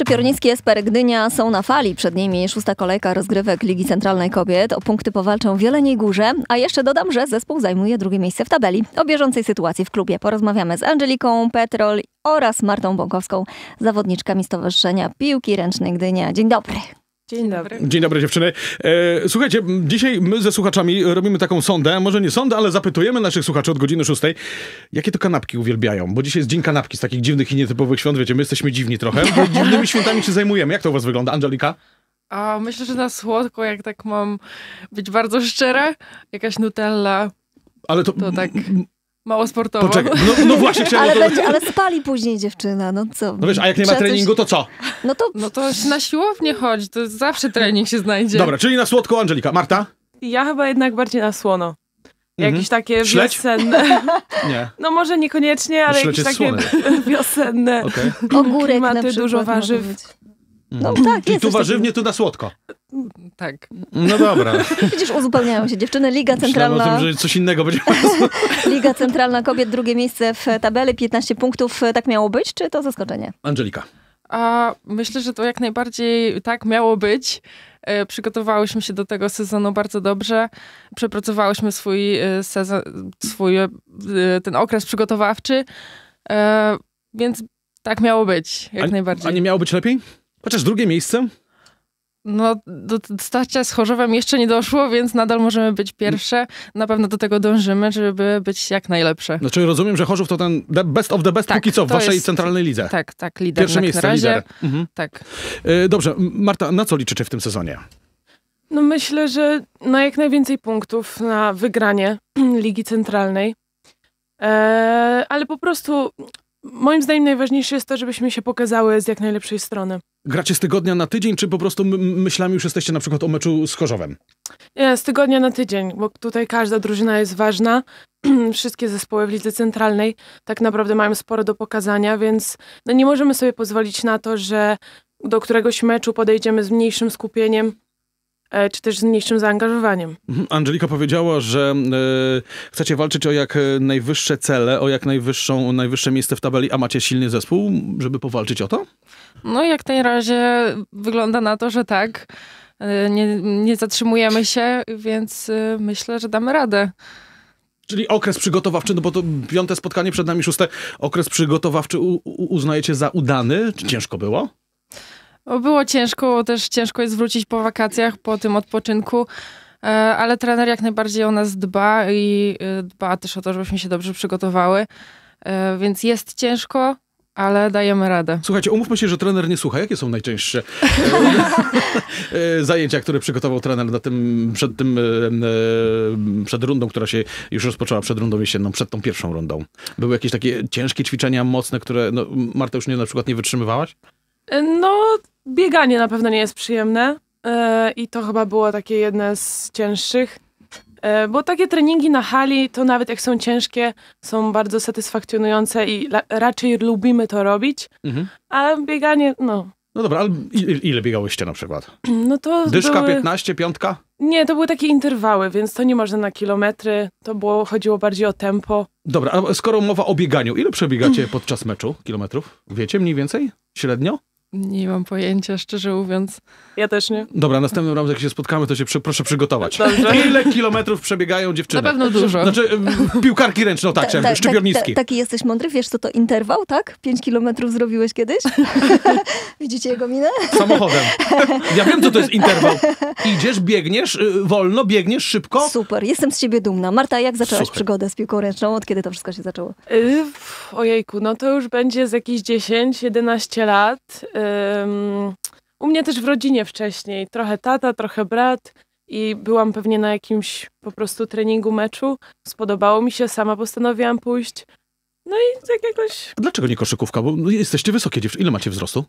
Szczypiornicki Esper Gdynia są na fali. Przed nimi szósta kolejka rozgrywek Ligi Centralnej Kobiet. O punkty powalczą w Jeleniej Górze. A jeszcze dodam, że zespół zajmuje drugie miejsce w tabeli. O bieżącej sytuacji w klubie porozmawiamy z Angeliką Petrol oraz Martą Bąkowską, zawodniczkami Stowarzyszenia Piłki Ręcznej Gdynia. Dzień dobry. Dzień dobry. Dzień dobry dziewczyny. E, słuchajcie, dzisiaj my ze słuchaczami robimy taką sondę, może nie sondę, ale zapytujemy naszych słuchaczy od godziny 6, jakie to kanapki uwielbiają, bo dzisiaj jest dzień kanapki z takich dziwnych i nietypowych świąt, wiecie, my jesteśmy dziwni trochę, bo dziwnymi świętami się zajmujemy. Jak to u was wygląda, Angelika? A, myślę, że na słodko, jak tak mam być bardzo szczera, jakaś nutella. Ale to, to tak... Mało sportowo. Poczekaj, no, no właśnie chciałem... ale, ale spali później dziewczyna, no co? No wiesz, a jak nie ma treningu, to co? No to... No to na siłownię chodzi, to zawsze trening się znajdzie. Dobra, czyli na słodko, Angelika. Marta? Ja chyba jednak bardziej na słono. Jakieś mhm. takie Śledź? wiosenne. Nie. No może niekoniecznie, ale jakieś takie słone. wiosenne. Okay. Ogórek Klimaty, na dużo warzyw. No, no tak, Czyli tu warzywnie, tu na słodko tak. No dobra. Widzisz, uzupełniają się dziewczyny. Liga Centralna... o tym, że coś innego będzie. Liga Centralna Kobiet, drugie miejsce w tabeli, 15 punktów. Tak miało być, czy to zaskoczenie? Angelika. A myślę, że to jak najbardziej tak miało być. E, przygotowałyśmy się do tego sezonu bardzo dobrze. Przepracowałyśmy swój e, sezon, swój e, ten okres przygotowawczy, więc tak miało być, jak a, najbardziej. A nie miało być lepiej? Chociaż drugie miejsce? No, do, starcia z Chorzowem jeszcze nie doszło, więc nadal możemy być pierwsze. Na pewno do tego dążymy, żeby być jak najlepsze. Znaczy rozumiem, że Chorzów to ten best of the best tak, póki co w waszej jest, centralnej lidze. Tak, tak, lider. Pierwsze miejsce, razie. lider. Mhm. Tak. E, dobrze, Marta, na co liczycie w tym sezonie? No myślę, że na jak najwięcej punktów na wygranie Ligi Centralnej. E, ale po prostu Moim zdaniem najważniejsze jest to, żebyśmy się pokazały z jak najlepszej strony. Gracie z tygodnia na tydzień, czy po prostu myślami już jesteście na przykład o meczu z Chorzowem? Nie, z tygodnia na tydzień, bo tutaj każda drużyna jest ważna. Wszystkie zespoły w Lidze Centralnej tak naprawdę mają sporo do pokazania, więc no nie możemy sobie pozwolić na to, że do któregoś meczu podejdziemy z mniejszym skupieniem, E, czy też z mniejszym zaangażowaniem. Mhm. Angelika powiedziała, że e, chcecie walczyć o jak e, najwyższe cele, o jak najwyższą, najwyższe miejsce w tabeli, a macie silny zespół, żeby powalczyć o to? No jak na razie wygląda na to, że tak. nie, nie zatrzymujemy się, więc myślę, że damy radę. Czyli okres przygotowawczy, no bo to piąte spotkanie przed nami, szóste. Okres przygotowawczy u, u, uznajecie za udany? Czy ciężko było? Było ciężko, też ciężko jest wrócić po wakacjach, po tym odpoczynku, e, ale trener jak najbardziej o nas dba i e, dba też o to, żebyśmy się dobrze przygotowały. E, więc jest ciężko, ale dajemy radę. Słuchajcie, umówmy się, że trener nie słucha. Jakie są najczęstsze zajęcia, które przygotował trener na tym, przed, tym, przed rundą, która się już rozpoczęła, przed rundą jesienną, przed tą pierwszą rundą? Były jakieś takie ciężkie ćwiczenia, mocne, które no, Marta już nie, na przykład nie wytrzymywałaś? No, bieganie na pewno nie jest przyjemne e, i to chyba było takie jedne z cięższych. E, bo takie treningi na hali, to nawet jak są ciężkie, są bardzo satysfakcjonujące i raczej lubimy to robić. Mhm. bieganie, no. No dobra, ale ile biegałyście na przykład? No to Dyszka, były... 15, piątka? Nie, to były takie interwały, więc to nie można na kilometry. To było, chodziło bardziej o tempo. Dobra, a skoro mowa o bieganiu, ile przebiegacie podczas meczu kilometrów? Wiecie mniej więcej? Średnio? Nie mam pojęcia, szczerze mówiąc. Ja też nie. Dobra, następnym razem, jak się spotkamy, to się przy, proszę przygotować. Dobrze. Ile kilometrów przebiegają dziewczyny? Na pewno dużo. Znaczy, piłkarki ręczne, no tak, ta, ta, szczypiorniski. Ta, taki jesteś mądry, wiesz co to interwał, tak? Pięć kilometrów zrobiłeś kiedyś? Widzicie jego minę? Samochodem. Ja wiem, co to jest interwał. Idziesz, biegniesz, y, wolno, biegniesz, szybko. Super, jestem z ciebie dumna. Marta, jak zaczęłaś przygodę z piłką ręczną? Od kiedy to wszystko się zaczęło? Yy, ojejku, no to już będzie z jakieś 10-11 lat y, um, u mnie też w rodzinie wcześniej, trochę tata, trochę brat i byłam pewnie na jakimś po prostu treningu meczu. Spodobało mi się, sama postanowiłam pójść. No i tak jakoś... A dlaczego nie koszykówka? Bo no, jesteście wysokie dziewczyny. Ile macie wzrostu?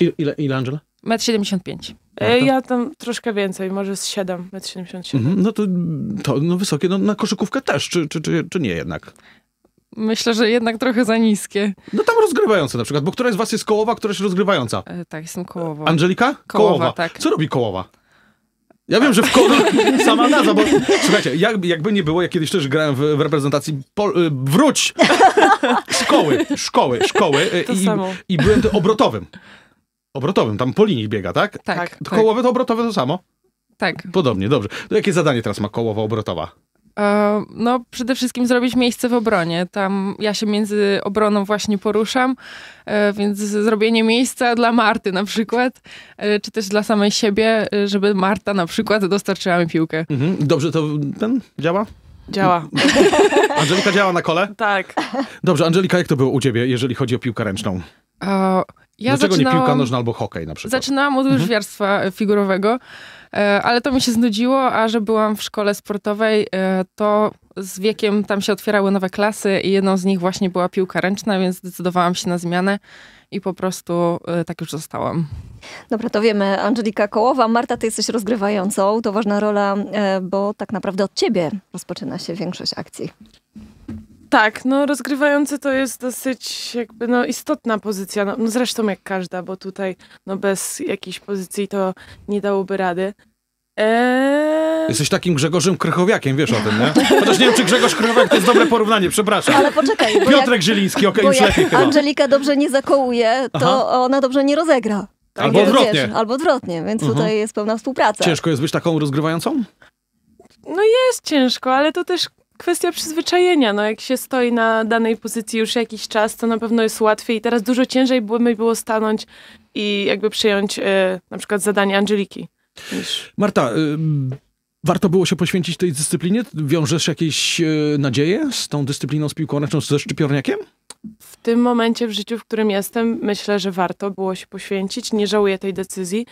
Ile, ile, ile Angela? 1,75 m. E, ja tam troszkę więcej, może z 7,77 1,77 m. Mhm, no to, to no wysokie, no na koszykówkę też, czy, czy, czy, czy nie jednak? Myślę, że jednak trochę za niskie. No tam rozgrywająca na przykład, bo która z was jest kołowa, któraś rozgrywająca. E, tak, jestem kołowa. Angelika? Kołowa, kołowa. tak. Co robi kołowa? Ja wiem, że w koło sama nazwa, bo słuchajcie, jak, jakby nie było, ja kiedyś też grałem w, w reprezentacji Pol... Y, wróć! Szkoły, szkoły, szkoły. Y, to i, samo. I byłem obrotowym. Obrotowym, tam po linii biega, tak? Tak. tak. Kołowe tak. to obrotowe to samo? Tak. Podobnie, dobrze. To jakie zadanie teraz ma kołowa obrotowa? E, no, przede wszystkim zrobić miejsce w obronie. Tam ja się między obroną właśnie poruszam, e, więc zrobienie miejsca dla Marty na przykład, e, czy też dla samej siebie, żeby Marta na przykład dostarczyła mi piłkę. Mhm. Dobrze to ten działa? Działa. Angelika działa na kole? Tak. Dobrze, Angelika, jak to było u ciebie, jeżeli chodzi o piłkę ręczną? O, ja Dlaczego nie piłka nożna albo hokej na przykład? Zaczynałam od mhm. łyżwiarstwa mhm. figurowego. E, ale to mi się znudziło, a że byłam w szkole sportowej, e, to z wiekiem tam się otwierały nowe klasy i jedną z nich właśnie była piłka ręczna, więc zdecydowałam się na zmianę i po prostu e, tak już zostałam. Dobra, to wiemy. Angelika Kołowa, Marta, ty jesteś rozgrywającą. To ważna rola, bo tak naprawdę od ciebie rozpoczyna się większość akcji. Tak, no rozgrywający to jest dosyć jakby no, istotna pozycja, no, no zresztą jak każda, bo tutaj no, bez jakiejś pozycji to nie dałoby rady. Eee... Jesteś takim Grzegorzem Krychowiakiem, wiesz o tym, nie? Chociaż nie wiem, czy Grzegorz Krychowiak to jest dobre porównanie, przepraszam. Ale poczekaj. Piotrek Zieliński, okej, okay, już lepiej chyba. Angelika dobrze nie zakołuje, to Aha. ona dobrze nie rozegra. Tak albo odwrotnie. Wiesz, albo odwrotnie, więc mhm. tutaj jest pełna współpraca. Ciężko jest być taką rozgrywającą? No jest ciężko, ale to też kwestia przyzwyczajenia. No, jak się stoi na danej pozycji już jakiś czas, to na pewno jest łatwiej. I teraz dużo ciężej by mi było stanąć i jakby przyjąć y, na przykład zadanie Angeliki. Niż... Marta, y, warto było się poświęcić tej dyscyplinie? Wiążesz jakieś y, nadzieje z tą dyscypliną, z piłką ręczną, ze szczypiorniakiem? w tym momencie w życiu, w którym jestem, myślę, że warto było się poświęcić. Nie żałuję tej decyzji.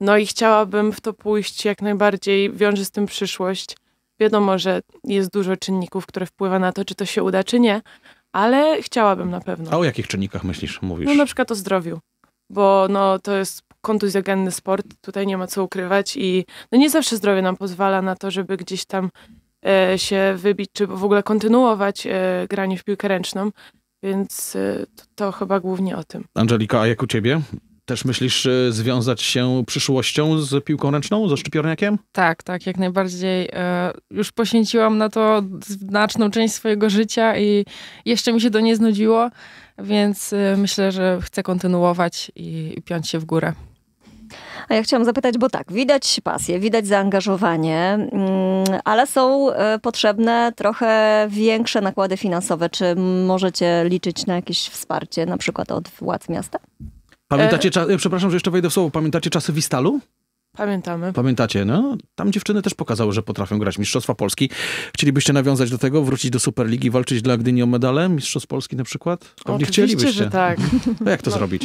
No i chciałabym w to pójść jak najbardziej. Wiąże z tym przyszłość. Wiadomo, że jest dużo czynników, które wpływa na to, czy to się uda, czy nie, ale chciałabym na pewno. A o jakich czynnikach myślisz, mówisz? No na przykład o zdrowiu, bo no, to jest kontuzjogenny sport, tutaj nie ma co ukrywać i no, nie zawsze zdrowie nam pozwala na to, żeby gdzieś tam e, się wybić, czy w ogóle kontynuować e, granie w piłkę ręczną, więc e, to, to chyba głównie o tym. Angelika, a jak u ciebie? Też myślisz y, związać się przyszłością z piłką ręczną, ze szczypiorniakiem? Tak, tak, jak najbardziej. E, już poświęciłam na to znaczną część swojego życia i jeszcze mi się to nie znudziło, więc e, myślę, że chcę kontynuować i piąć się w górę. A ja chciałam zapytać, bo tak, widać pasję, widać zaangażowanie, mm, ale są e, potrzebne trochę większe nakłady finansowe. Czy możecie liczyć na jakieś wsparcie, na przykład od władz miasta? Pamiętacie, e, e... przepraszam, że jeszcze wejdę w słowo, pamiętacie czasy Wistalu? Pamiętamy. Pamiętacie, no? Tam dziewczyny też pokazały, że potrafią grać Mistrzostwa Polski. Chcielibyście nawiązać do tego, wrócić do Superligi, walczyć dla Gdyni o medale? Mistrzostw Polski na przykład? Pewnie Oczywiście, chcielibyście. że tak. No jak to no. zrobić?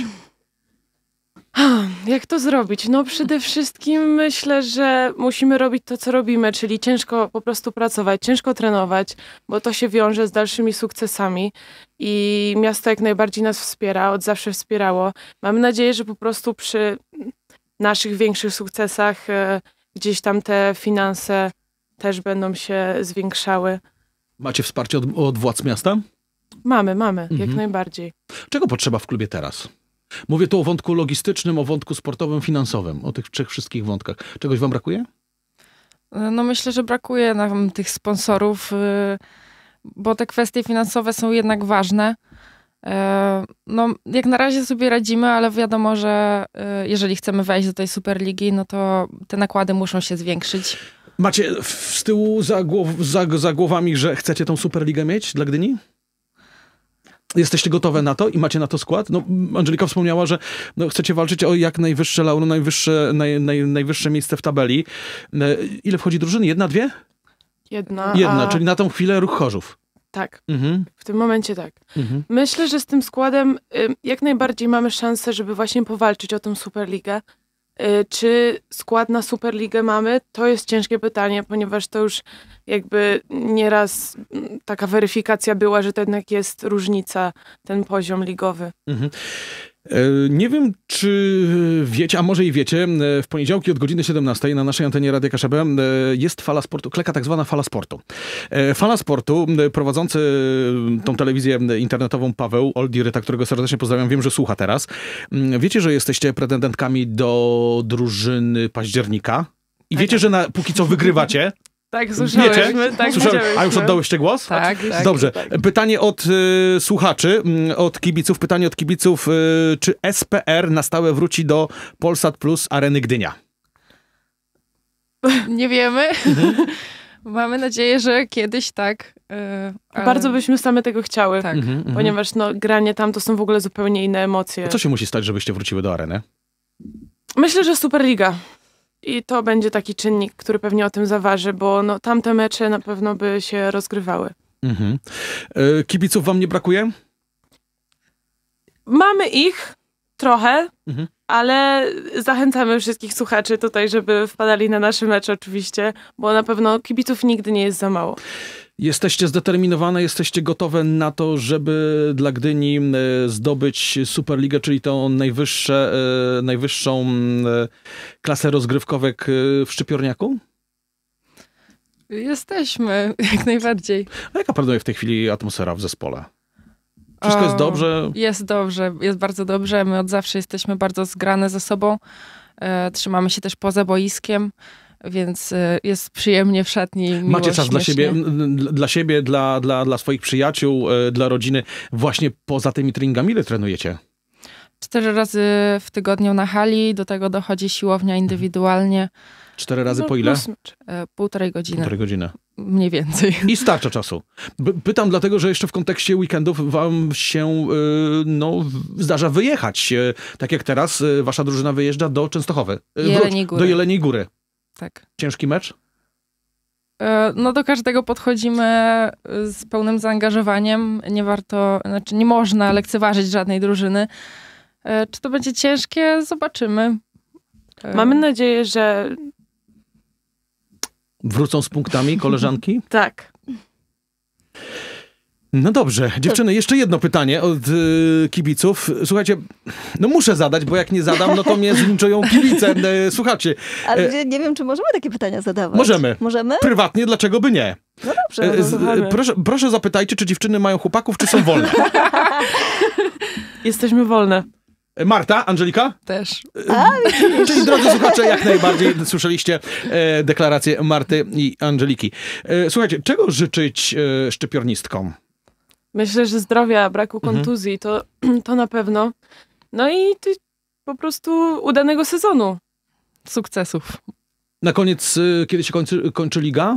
Jak to zrobić? No przede wszystkim myślę, że musimy robić to, co robimy, czyli ciężko po prostu pracować, ciężko trenować, bo to się wiąże z dalszymi sukcesami i miasto jak najbardziej nas wspiera, od zawsze wspierało. Mam nadzieję, że po prostu przy naszych większych sukcesach e, gdzieś tam te finanse też będą się zwiększały. Macie wsparcie od, od władz miasta? Mamy, mamy, mhm. jak najbardziej. Czego potrzeba w klubie teraz? Mówię tu o wątku logistycznym, o wątku sportowym, finansowym, o tych trzech wszystkich wątkach. Czegoś wam brakuje? No myślę, że brakuje nam tych sponsorów, y, bo te kwestie finansowe są jednak ważne. E, no, jak na razie sobie radzimy, ale wiadomo, że y, jeżeli chcemy wejść do tej Superligi, no to te nakłady muszą się zwiększyć. Macie z tyłu za, głow, za, za głowami, że chcecie tą Superligę mieć dla Gdyni? Jesteście gotowe na to i macie na to skład? No, Angelika wspomniała, że no, chcecie walczyć o jak najwyższe lauro, najwyższe, naj, naj, najwyższe miejsce w tabeli. E, ile wchodzi drużyn? Jedna, dwie? Jedna. Jedna, a... czyli na tą chwilę ruch Chorzów. Tak. Mhm. W tym momencie tak. Mhm. Myślę, że z tym składem y, jak najbardziej mamy szansę, żeby właśnie powalczyć o tę Superligę. Y, czy skład na Superligę mamy? To jest ciężkie pytanie, ponieważ to już jakby nieraz mm, taka weryfikacja była, że to jednak jest różnica, ten poziom ligowy. Mhm. E, nie wiem, czy wiecie, a może i wiecie, e, w poniedziałki od godziny 17 na naszej antenie Radia KSZB e, jest fala sportu, kleka tak zwana fala sportu. Fala sportu, prowadzący tą telewizję internetową Paweł Oldiryta, którego serdecznie pozdrawiam, wiem, że słucha teraz. Mm, wiecie, że jesteście pretendentkami do drużyny października? I tak, wiecie, tak. że na, póki co wygrywacie, Tak, słyszeliśmy. Tak, Słyszałem, tak. a już oddałeś jeszcze głos? Tak, tak, tak Dobrze. Tak. Pytanie od y, słuchaczy, mm, od kibiców. Pytanie od kibiców. Y, czy SPR na stałe wróci do Polsat Plus Areny Gdynia? Nie wiemy. Mhm. Mamy nadzieję, że kiedyś tak. Y, ale... Bardzo byśmy same tego chciały, tak. Mhm, mhm, ponieważ no, granie tam to są w ogóle zupełnie inne emocje. A co się musi stać, żebyście wróciły do areny? Myślę, że Superliga. I to będzie taki czynnik, który pewnie o tym zaważy, bo no, tamte mecze na pewno by się rozgrywały. Mhm. E, kibiców wam nie brakuje? Mamy ich trochę, mhm. ale zachęcamy wszystkich słuchaczy tutaj, żeby wpadali na nasze mecze oczywiście, bo na pewno kibiców nigdy nie jest za mało. Jesteście zdeterminowane, jesteście gotowe na to, żeby dla Gdyni e, zdobyć Superligę, czyli tą najwyższe, e, najwyższą e, klasę rozgrywkowek w Szczypiorniaku? Jesteśmy, jak najbardziej. A jaka panuje w tej chwili atmosfera w zespole? Wszystko o, jest dobrze? Jest dobrze, jest bardzo dobrze. My od zawsze jesteśmy bardzo zgrane ze sobą. E, trzymamy się też poza boiskiem więc e, jest przyjemnie w szatni. Miło, Macie czas dla siebie, dla, siebie dla, dla, dla swoich przyjaciół, e, dla rodziny. Właśnie poza tymi treningami, ile trenujecie? Cztery razy w tygodniu na hali, do tego dochodzi siłownia mhm. indywidualnie. Cztery razy no, po ile? E, półtorej godziny. Półtorej godziny. Mniej więcej. I starcza czasu. Pytam dlatego, że jeszcze w kontekście weekendów wam się no, zdarza wyjechać. Tak jak teraz wasza drużyna wyjeżdża do Częstochowy. Jeleni Góry. Do Jeleniej Góry tak. Ciężki mecz? E, no do każdego podchodzimy e, z pełnym zaangażowaniem. Nie warto, znaczy nie można lekceważyć żadnej drużyny. E, czy to będzie ciężkie? Zobaczymy. Mamy nadzieję, że Wrócą z punktami koleżanki? tak. No dobrze, dziewczyny, jeszcze jedno pytanie od y, kibiców. Słuchajcie, no muszę zadać, bo jak nie zadam, no to mnie zlinczują kibice. Y, słuchacie. Ale y, nie wiem, czy możemy takie pytania zadawać. Możemy. Możemy? Prywatnie, dlaczego by nie? No dobrze. E, no z, proszę, proszę zapytajcie, czy dziewczyny mają chłopaków, czy są wolne. Jesteśmy wolne. E, Marta, Angelika? Też. A, Czyli drodzy słuchacze, jak najbardziej słyszeliście deklarację Marty i Angeliki. słuchajcie, czego życzyć szczepionistkom? Myślę, że zdrowia, braku mhm. kontuzji, to, to na pewno. No i ty, po prostu udanego sezonu sukcesów. Na koniec, y, kiedy się kończy, kończy liga?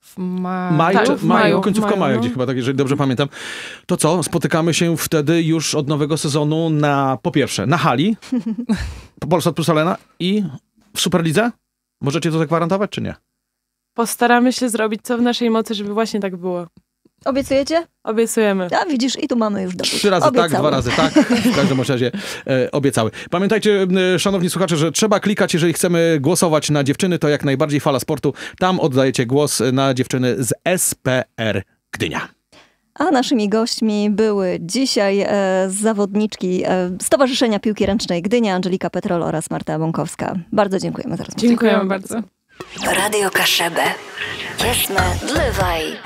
W, ma maj, tak, w maju. maju. Końcówka maju, maja, no. chyba, tak, jeżeli dobrze pamiętam. To co? Spotykamy się wtedy już od nowego sezonu na, po pierwsze, na hali Polsat Plus Alena i w Superlidze? Możecie to zagwarantować, czy nie? Postaramy się zrobić co w naszej mocy, żeby właśnie tak było. Obiecujecie? Obiecujemy. A widzisz, i tu mamy już dobrze. Trzy razy tak, Obiecały. tak, dwa razy tak. W każdym razie e, obiecały. Pamiętajcie, e, szanowni słuchacze, że trzeba klikać, jeżeli chcemy głosować na dziewczyny, to jak najbardziej Fala Sportu. Tam oddajecie głos na dziewczyny z SPR Gdynia. A naszymi gośćmi były dzisiaj e, zawodniczki e, Stowarzyszenia Piłki Ręcznej Gdynia, Angelika Petrol oraz Marta Bąkowska. Bardzo dziękujemy za rozmowę. Dziękujemy bardzo. Radio Kaszebę. Jasne, dlewaj.